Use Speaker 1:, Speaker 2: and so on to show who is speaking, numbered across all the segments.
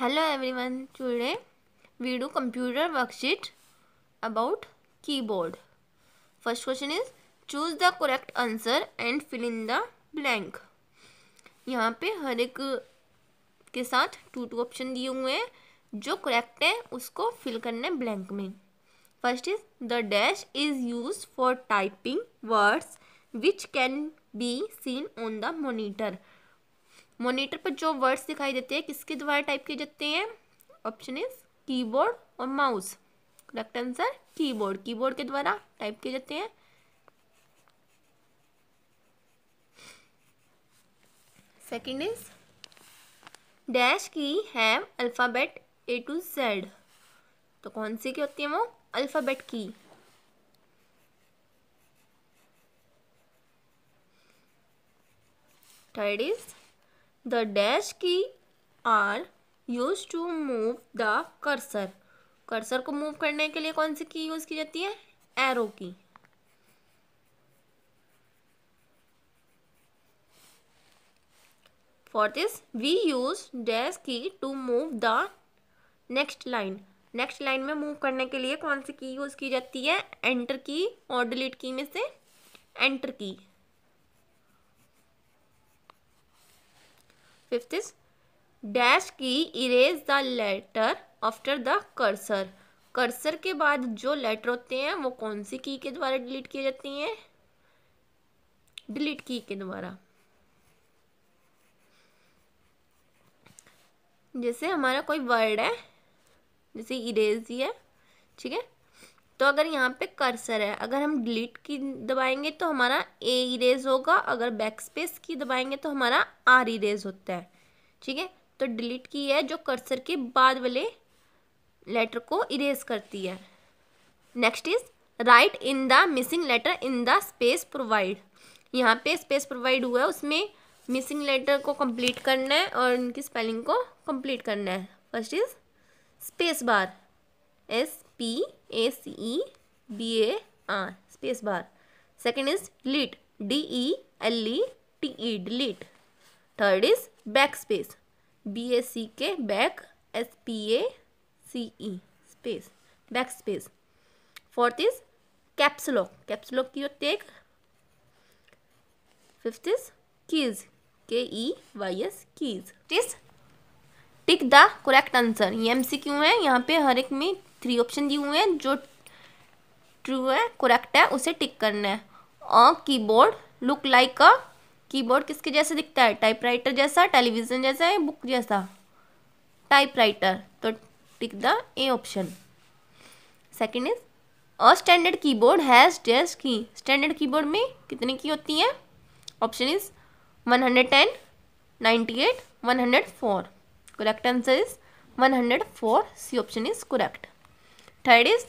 Speaker 1: Hello everyone today video computer worksheet about keyboard first question is choose the correct answer and fill in the blank यहाँ पे हर एक के साथ to to option दिए हुए हैं जो करेक्ट है उसको फिल करने ब्लैंक में first is the dash is use for typing words which can be seen on the monitor monitor पर जो वर्ड्स दिखाई देते हैं किसके द्वारा टाइप किए जाते हैं ऑप्शन इज कीबोर्ड और mouse correct answer keyboard keyboard के द्वारा टाइप किए जाते हैं सेकेंड इज डैश की है अल्फ़ाबेट ए टू जेड तो कौन सी की होती है वो अल्फ़ाबेट की third is The dash key are used to move the cursor. Cursor को मूव करने के लिए कौन सी की यूज़ की जाती है एरो की for this we use dash key to move the next line next line में move करने के लिए कौन सी की यूज़ की जाती है enter की और delete की में से enter key fifth is dash key erase the letter after the cursor cursor के बाद जो लेटर होते हैं वो कौन सी की के द्वारा डिलीट किए जाती हैं डिलीट की के द्वारा जैसे हमारा कोई वर्ड है जैसे इरेज ही है ठीक है तो अगर यहाँ पे कर्सर है अगर हम डिलीट की दबाएंगे तो हमारा ए इरेज होगा अगर बैक स्पेस की दबाएंगे तो हमारा आर इरेज होता है ठीक है तो डिलीट की है जो कर्सर के बाद वाले लेटर को इरेज करती है next is write in the missing letter in the space provide यहाँ पे स्पेस प्रोवाइड हुआ है उसमें मिसिंग लेटर को कंप्लीट करना है और उनकी स्पेलिंग को कंप्लीट करना है first is space bar S P A C E B A R space bar second is delete D E L E T E delete third is back space B A C K back S P A C E space back space fourth is caps lock caps lock key होती है fifth is keys K E Y S keys tick the correct answer ये M C Q है यहाँ पे हर एक में three option दिए हुए हैं जो ट्रू है करेक्ट है उसे टिक करना है a keyboard look like a keyboard किसके जैसे दिखता है टाइपराइटर जैसा टेलीविज़न जैसा या बुक जैसा टाइपराइटर तो tick the A option second is a standard keyboard has dash key standard keyboard में कितने की होती हैं option is one hundred ten ninety eight one hundred four correct answer is one hundred four C option is correct third is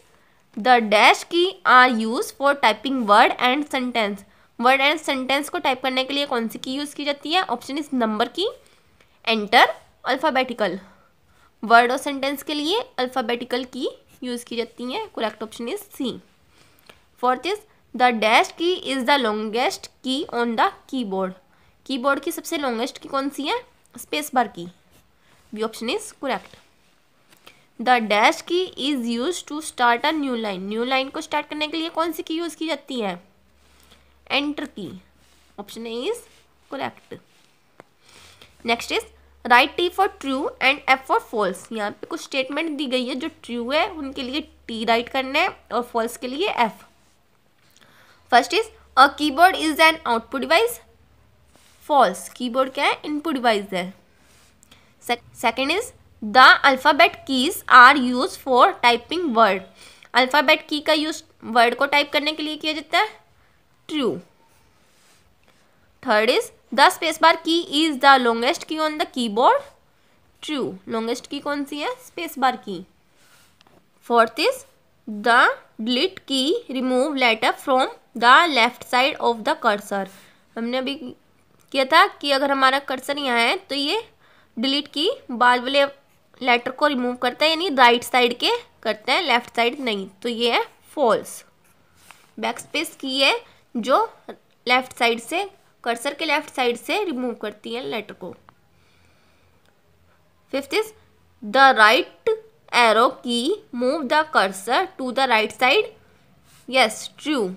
Speaker 1: the dash key are use for typing word and sentence word and sentence को type करने के लिए कौन सी की use की जाती है option is number key enter alphabetical word और सेंटेंस के लिए अल्फ़ाबेटिकल की यूज़ की जाती हैं correct option is C fourth is the dash key is the longest key on the keyboard keyboard की सबसे लॉन्गेस्ट की कौन सी है space bar key B option is correct the dash key is use to start a new line new line को start करने के लिए कौन सी की यूज़ की जाती है enter key option A is correct next is write T for true and F for false यहाँ पे कुछ स्टेटमेंट दी गई है जो ट्रू है उनके लिए टी राइट करना है और फॉल्स के लिए F first is a keyboard is an output device false keyboard क्या है इनपुट डिवाइस है second is the alphabet keys are use for typing word alphabet key का यूज़ वर्ड को टाइप करने के लिए किया जाता है true third is the space bar key is the longest key on the keyboard true longest key कौन सी है space bar key fourth is the delete key remove letter from the left side of the cursor हमने अभी किया था कि अगर हमारा कर्सर यहाँ है तो ये डिलीट की बाल वाले लेटर को रिमूव करते हैं यानी राइट साइड के करते हैं लेफ्ट साइड नहीं तो ये है फॉल्स बैक स्पेस की है जो लेफ्ट साइड से कर्सर के लेफ्ट साइड से रिमूव करती है लेटर को fifth is the right arrow key move the cursor to the right side yes true